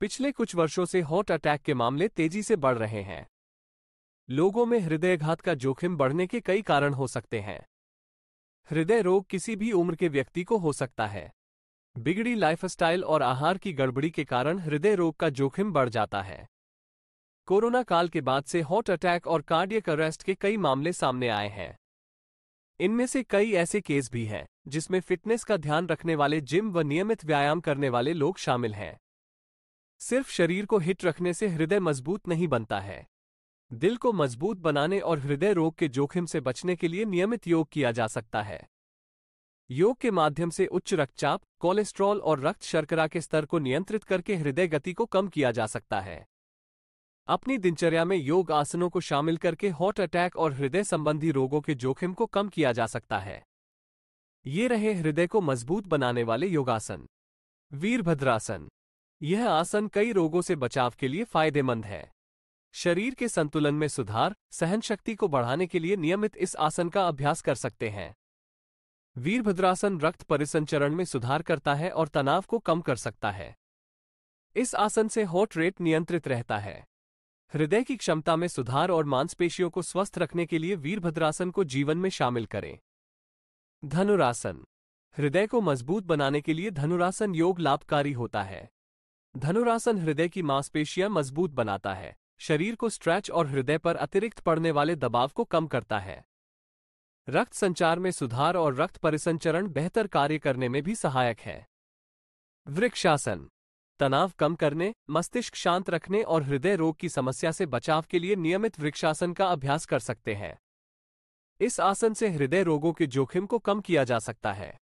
पिछले कुछ वर्षों से हॉट अटैक के मामले तेजी से बढ़ रहे हैं लोगों में हृदयघात का जोखिम बढ़ने के कई कारण हो सकते हैं हृदय रोग किसी भी उम्र के व्यक्ति को हो सकता है बिगड़ी लाइफस्टाइल और आहार की गड़बड़ी के कारण हृदय रोग का जोखिम बढ़ जाता है कोरोना काल के बाद से हॉट अटैक और कार्डियक अरेस्ट के कई मामले सामने आए हैं इनमें से कई ऐसे केस भी हैं जिसमें फिटनेस का ध्यान रखने वाले जिम व नियमित व्यायाम करने वाले लोग शामिल हैं सिर्फ शरीर को हिट रखने से हृदय मजबूत नहीं बनता है दिल को मजबूत बनाने और हृदय रोग के जोखिम से बचने के लिए नियमित योग किया जा सकता है योग के माध्यम से उच्च रक्तचाप कोलेस्ट्रॉल और रक्त शर्करा के स्तर को नियंत्रित करके हृदय गति को कम किया जा सकता है अपनी दिनचर्या में योग आसनों को शामिल करके हॉट अटैक और हृदय संबंधी रोगों के जोखिम को कम किया जा सकता है ये रहे हृदय को मजबूत बनाने वाले योगासन वीरभद्रासन यह आसन कई रोगों से बचाव के लिए फायदेमंद है शरीर के संतुलन में सुधार सहन शक्ति को बढ़ाने के लिए नियमित इस आसन का अभ्यास कर सकते हैं वीरभद्रासन रक्त परिसंचरण में सुधार करता है और तनाव को कम कर सकता है इस आसन से हॉट रेट नियंत्रित रहता है हृदय की क्षमता में सुधार और मांसपेशियों को स्वस्थ रखने के लिए वीरभद्रासन को जीवन में शामिल करें धनुरासन हृदय को मजबूत बनाने के लिए धनुरासन योग लाभकारी होता है धनुरासन हृदय की मांसपेशियां मजबूत बनाता है शरीर को स्ट्रेच और हृदय पर अतिरिक्त पड़ने वाले दबाव को कम करता है रक्त संचार में सुधार और रक्त परिसंचरण बेहतर कार्य करने में भी सहायक है वृक्षासन तनाव कम करने मस्तिष्क शांत रखने और हृदय रोग की समस्या से बचाव के लिए नियमित वृक्षासन का अभ्यास कर सकते हैं इस आसन से हृदय रोगों के जोखिम को कम किया जा सकता है